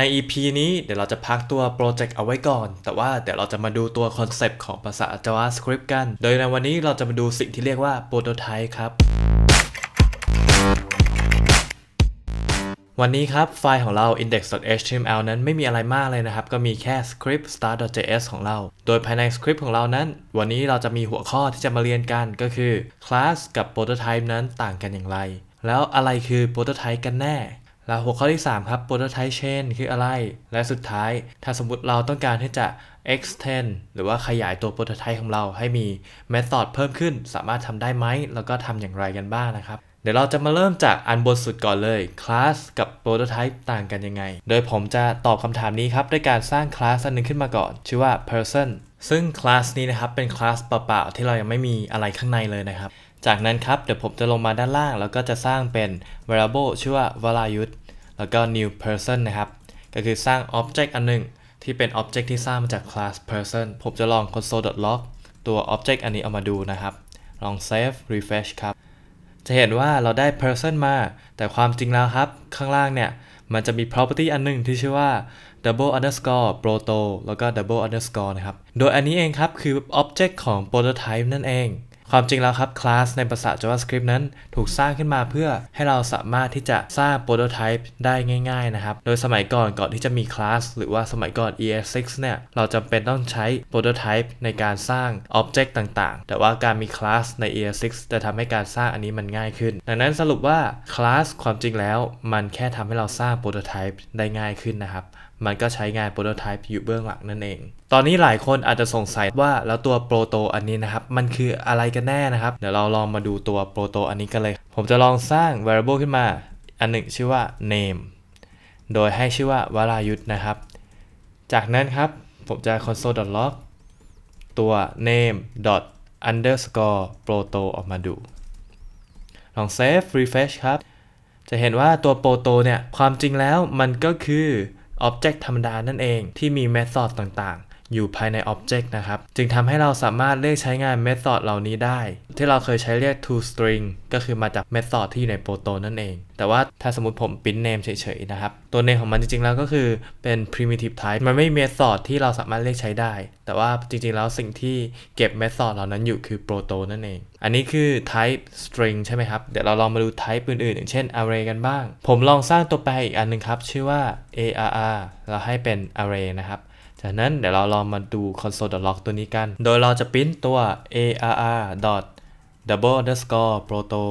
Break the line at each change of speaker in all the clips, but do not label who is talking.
ใน EP นี้เดี๋ยวเราจะพักตัวโปรเจกต์เอาไว้ก่อน แต่ว่าเดี๋ยวเราจะมาดูตัวคอนเซปต์ของภาษา JavaScript กัน โดยในวันนี้เราจะมาดูสิ่งที่เรียกว่าโปรโตไทป์ครับ วันนี้ครับไฟล์ของเรา index.html นั้นไม่มีอะไรมากเลยนะครับ ก็มีแค่ script start.js ของเรา โดยภายใน script ของเรานั้น วันนี้เราจะมีหัวข้อที่จะมาเรียนกัน ก็คือ class กับ prototype นั้นต่างกันอย่างไร แล้วอะไรคือ prototype กันแน่แล้วหัวข้อที่ 3 ครับ prototype chain คืออะไร และสุดท้ายถ้าสมมติเราต้องการที่จะ extend หรือว่าขยายตัว prototype ของเราให้มี method เพิ่มขึ้นสามารถทำได้ไหม แล้วก็ทำอย่างไรกันบ้างนะครับ เดี๋ยวเราจะมาเริ่มจากอันบนสุดก่อนเลย class กับ prototype ต่างกันยังไง โดยผมจะตอบคำถามนี้ครับด้วยการสร้าง class อันนึงขึ้นมาก่อนชื่อว่า person ซึ่ง class นี้นะครับเป็น class เปล่าๆที่เรายังไม่มีอะไรข้างในเลยนะครับจากนั้นครับเดี๋ยวผมจะลงมาด้านล่าง แล้วก็จะสร้างเป็น variable ชื่อว่า valayut แล้วก็ new person นะครับ ก็คือสร้าง object อันหนึ่งที่เป็น object ที่สร้างมาจาก class person ผมจะลอง console.log ตัว object อันนี้เอามาดูนะครับ ลอง save refresh ครับ จะเห็นว่าเราได้ person มา แต่ความจริงแล้วครับข้างล่างเนี่ย มันจะมี property อันนึงที่ชื่อว่า double underscore proto แล้วก็ double underscore นะครับ โดยอันนี้เองครับคือ object ของ prototype นั่นเองความจริงแล้วครับคลาสในภาษา JavaScript นั้นถูกสร้างขึ้นมาเพื่อให้เราสามารถที่จะสร้างโปรโตไทป์ได้ง่ายๆนะครับ โดยสมัยก่อนก่อนที่จะมีคลาสหรือว่าสมัยก่อน ES6 เนี่ย เราจำเป็นต้องใช้โปรโตไทป์ในการสร้างอ็อบเจกต์ต่างๆ แต่ว่าการมีคลาสใน ES6 จะทำให้การสร้างอันนี้มันง่ายขึ้น ดังนั้นสรุปว่าคลาสความจริงแล้ว มันแค่ทำให้เราสร้างโปรโตไทป์ได้ง่ายขึ้นนะครับมันก็ใช้งานโปรโตไทป์อยู่เบื้องหลังนั่นเอง ตอนนี้หลายคนอาจจะสงสัยว่าแล้วตัวโปรโตอันนี้นะครับ มันคืออะไรกันแน่นะครับเดี๋ยวเราลองมาดูตัวโปรโตอันนี้กันเลย ผมจะลองสร้าง variable ขึ้นมาอันหนึ่งชื่อว่า name โดยให้ชื่อว่า วรายุทธนะครับ จากนั้นครับผมจะ console.log ตัว name underscore proto ออกมาดู ลอง save refresh ครับ จะเห็นว่าตัว proto เนี่ยความจริงแล้วมันก็คือ Object ธรรมดานั่นเองที่มี method ต่างอยู่ภายใน Object นะครับ จึงทำให้เราสามารถเรียกใช้งาน Method เหล่านี้ได้ ที่เราเคยใช้เรียก toString ก็คือมาจาก Method ที่อยู่ในโปรโตนั่นเอง แต่ว่าถ้าสมมติผม print name เฉยๆ นะครับ ตัว name ของมันจริงๆ แล้วก็คือเป็น primitive type มันไม่มี Method ที่เราสามารถเรียกใช้ได้ แต่ว่าจริงๆแล้วสิ่งที่เก็บ Method เหล่านั้นอยู่คือโปรโตนั่นเอง อันนี้คือ type string ใช่ไหมครับเดี๋ยวเราลองมาดู type อื่นๆ อย่างเช่น array กันบ้าง ผมลองสร้างตัวแปรอีกอันนึงครับ ชื่อว่า arr เราให้เป็น array นะครับจากนั้นเดี๋ยวเราลองมาดู console.log ตัวนี้กัน โดยเราจะพิมพ์ตัว arr double underscore proto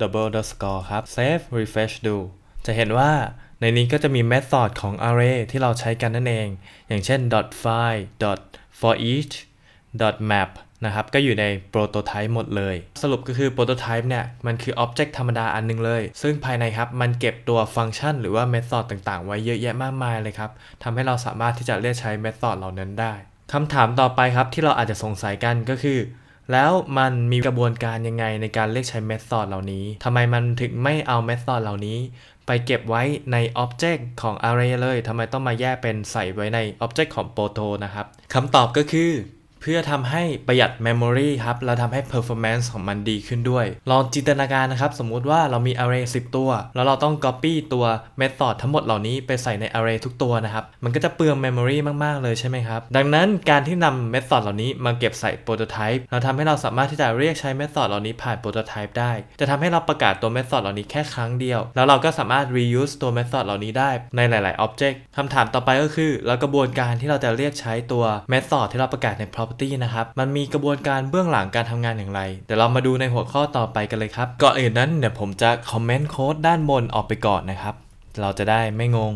double underscore ครับ save refresh ดู จะเห็นว่าในนี้ก็จะมี method ของ array ที่เราใช้กันนั่นเอง อย่างเช่น dot file dot for each dot map นะครับก็อยู่ในโปรโตไทป์หมดเลย สรุปก็คือโปรโตไทป์เนี่ย มันคืออ็อบเจกต์ธรรมดาอันนึงเลย ซึ่งภายในครับ มันเก็บตัวฟังก์ชันหรือว่าเมธอดต่างๆ ไว้เยอะแยะมากมายเลยครับทำให้เราสามารถที่จะเรียกใช้เมธอดเหล่านั้นได้คำถามต่อไปครับที่เราอาจจะสงสัยกันก็คือ แล้วมันมีกระบวนการยังไงในการเรียกใช้เมธอดเหล่านี้ทำไมมันถึงไม่เอาเมธอดเหล่านี้ ไปเก็บไว้ในออบเจกต์ของอะไรเลยทำไมต้องมาแยกเป็นใส่ไว้ในออบเจกต์ของโปรโตนะครับคำตอบก็คือเพื่อทำให้ประหยัดมมโมรีครับแล้วทำให้ Performance ของมันดีขึ้นด้วย ลองจินตนาการนะครับ สมมุติว่าเรามี Array 10 ตัว แล้วเราต้อง Copy ตัว Method ทั้งหมดเหล่านี้ไปใส่ใน Array ทุกตัวนะครับ มันก็จะเปลืองมมโมรีมาก ๆ เลยใช่ไหมครับ ดังนั้นการที่นำ Method เหล่านี้ มาเก็บใส่ Prototype เราทำให้เราสามารถที่จะเรียกใช้ Method เหล่านี้ผ่าน Prototype ได้ จะทำให้เราประกาศตัว Method เหล่านี้แค่ครั้งเดียวแล้วเราก็สามารถ reuse ตัว Method เหล่านี้ได้ ในหลาย ๆ Object คำถามต่อไปก็คือแล้วกระบวนการที่เราจะเรียกใช้ตัว Method ที่เราประกาศใน property Property นะครับมันมีกระบวนการเบื้องหลังการทำงานอย่างไร เดี๋ยวเรามาดูในหัวข้อต่อไปกันเลยครับ ก่อนอื่นนั้นเดี๋ยวผมจะคอมเมนต์โค้ดด้านบนออกไปก่อนนะครับ เราจะได้ไม่งง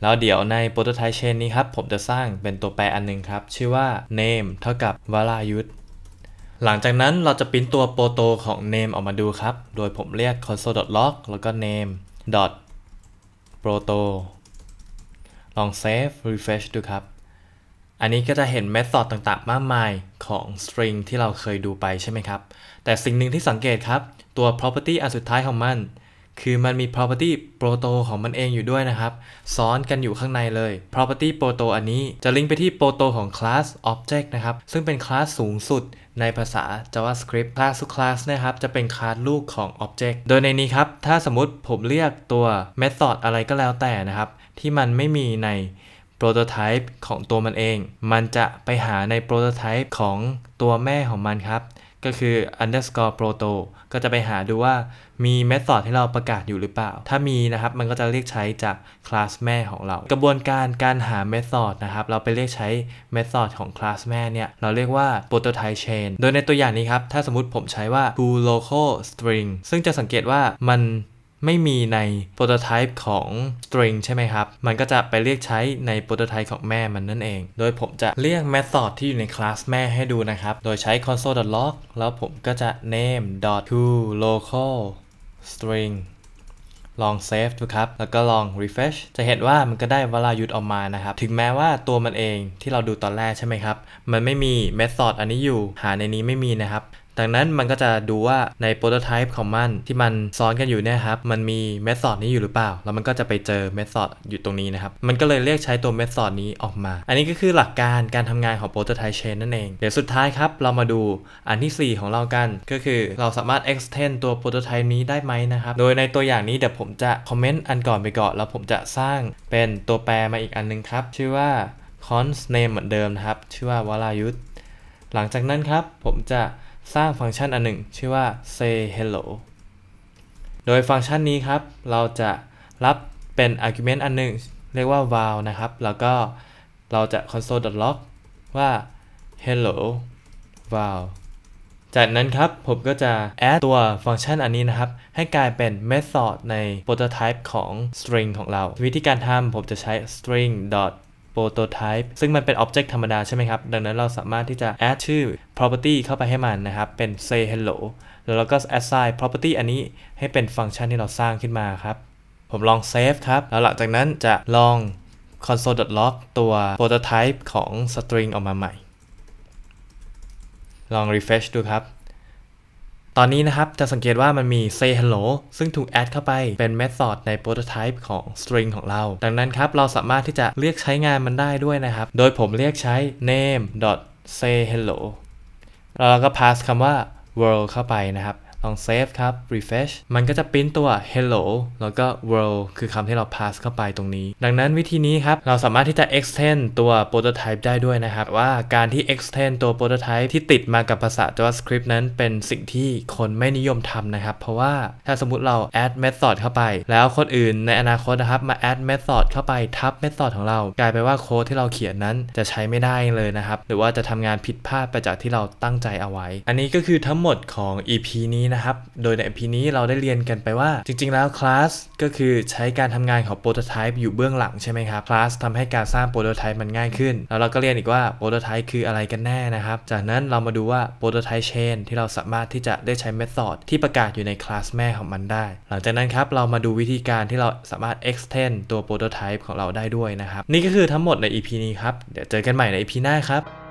แล้วเดี๋ยวใน prototype chain นี้ครับ ผมจะสร้างเป็นตัวแปรอันนึงครับ ชื่อว่า name เท่ากับวรายุทธหลังจากนั้นเราจะปิ้นตัวโปรโตของ name ออกมาดูครับ โดยผมเรียก console.log แล้วก็ name proto ลอง save refresh ดูครับอันนี้ก็จะเห็นเมธอดต่างๆมากมายของ string ที่เราเคยดูไปใช่ไหมครับ แต่สิ่งหนึ่งที่สังเกตครับ ตัว property อันสุดท้ายของมัน คือมันมี property proto ของมันเองอยู่ด้วยนะครับ ซ้อนกันอยู่ข้างในเลย property proto อันนี้จะลิงก์ไปที่ proto ของ class object นะครับ ซึ่งเป็นคลาสสูงสุดในภาษา JavaScript class class นะครับ จะเป็นคลาสลูกของ object โดยในนี้ครับ ถ้าสมมติผมเรียกตัว method อะไรก็แล้วแต่นะครับ ที่มันไม่มีในโปรโตไทป์ของตัวมันเอง มันจะไปหาในโปรโตไทป์ของตัวแม่ของมันครับ ก็คือ underscore proto ก็จะไปหาดูว่ามีเมธอดที่เราประกาศอยู่หรือเปล่า ถ้ามีนะครับมันก็จะเรียกใช้จากคลาสแม่ของเรา กระบวนการการหาเมธอดนะครับ เราไปเรียกใช้เมธอดของคลาสแม่เนี่ย เราเรียกว่า prototype chain โดยในตัวอย่างนี้ครับ ถ้าสมมติผมใช้ว่า to local string ซึ่งจะสังเกตว่ามันไม่มีในโปรโตไทป์ของสตริงใช่ไหมครับ มันก็จะไปเรียกใช้ในโปรโตไทป์ของแม่มันนั่นเอง โดยผมจะเรียก method ที่อยู่ในคลาสแม่ให้ดูนะครับ โดยใช้ console.log แล้วผมก็จะ name to local string ลองเซฟดูครับ แล้วก็ลอง refresh จะเห็นว่ามันก็ได้เวลายุดออกมานะครับ ถึงแม้ว่าตัวมันเองที่เราดูตอนแรกใช่ไหมครับ มันไม่มี method อันนี้อยู่ หาในนี้ไม่มีนะครับดังนั้นมันก็จะดูว่าในโปรโตไทป์ของมันที่มันซ้อนกันอยู่เนี่ยครับ มันมีเมธอดนี้อยู่หรือเปล่า แล้วมันก็จะไปเจอเมธอดอยู่ตรงนี้นะครับ มันก็เลยเรียกใช้ตัวเมธอดนี้ออกมา อันนี้ก็คือหลักการการทำงานของโปรโตไทป์เชนนั่นเอง เดี๋ยวสุดท้ายครับ เรามาดูอันที่ 4ของเรากัน ก็คือเราสามารถ extend ตัวโปรโตไทป์นี้ได้ไหมนะครับ โดยในตัวอย่างนี้เดี๋ยวผมจะคอมเมนต์อันก่อนไปก่อน แล้วผมจะสร้างเป็นตัวแปรมาอีกอันนึงครับ ชื่อว่า const name เหมือนเดิมนะครับ ชื่อว่าวรายุทธ หลังจากนั้นครับ ผมจะสร้างฟังก์ชันอันหนึ่งชื่อว่า say hello โดยฟังก์ชันนี้ครับ เราจะรับเป็น argument อันหนึ่งเรียกว่า val นะครับ แล้วก็เราจะ console.log ว่า hello val จากนั้นครับ ผมก็จะ add ตัวฟังก์ชันอันนี้นะครับ ให้กลายเป็น method ใน prototype ของ string ของเราวิธีการทำผมจะใช้ string prototype ซึ่งมันเป็น object ธรรมดาใช่ไหมครับ ดังนั้นเราสามารถที่จะ add ชื่อ property เข้าไปให้มันนะครับ เป็น say hello แล้วเราก็ assign property อันนี้ให้เป็นฟังก์ชันที่เราสร้างขึ้นมาครับ ผมลอง save ครับ แล้วหลังจากนั้นจะลอง console.log ตัว prototype ของ string ออกมาใหม่ ลอง refresh ดูครับตอนนี้นะครับ จะสังเกตว่ามันมี say hello ซึ่งถูกแอดเข้าไปเป็น method ใน prototype ของ string ของเรา ดังนั้นครับ เราสามารถที่จะเรียกใช้งานมันได้ด้วยนะครับ โดยผมเรียกใช้ name say hello แล้วเราก็ pass คำว่า world เข้าไปนะครับลองเซฟครับ refresh มันก็จะปริ้นตัว hello แล้วก็ world คือคำที่เรา pass เข้าไปตรงนี้ ดังนั้นวิธีนี้ครับ เราสามารถที่จะ extend ตัว prototype ได้ด้วยนะครับ ว่าการที่ extend ตัว prototype ที่ติดมากับภาษา JavaScript นั้นเป็นสิ่งที่คนไม่นิยมทำนะครับ เพราะว่าถ้าสมมติเรา add method เข้าไป แล้วคนอื่นในอนาคตนะครับมา add method เข้าไปทับ method ของเรา กลายไปว่าโค้ดที่เราเขียนนั้นจะใช้ไม่ได้เลยนะครับ หรือว่าจะทำงานผิดพลาดไปจากที่เราตั้งใจเอาไว้ อันนี้ก็คือทั้งหมดของ EP นี้ี้นะครับโดยใน EP นี้เราได้เรียนกันไปว่าจริง ๆ แล้วคลาสก็คือใช้การทำงานของโปรโตไทป์อยู่เบื้องหลังใช่ไหมครับคลาสทำให้การสร้างโปรโตไทป์มันง่ายขึ้น แล้วเราก็เรียนอีกว่าโปรโตไทป์คืออะไรกันแน่นะครับจากนั้นเรามาดูว่าโปรโตไทป์เชนที่เราสามารถที่จะได้ใช้เมธอดที่ประกาศอยู่ในคลาสแม่ของมันได้หลังจากนั้นครับ เรามาดูวิธีการที่เราสามารถ extend ตัวโปรโตไทป์ของเราได้ด้วยนะครับ นี่ก็คือทั้งหมดใน EP นี้ครับเดี๋ยวเจอกันใหม่ใน EP หน้าครับ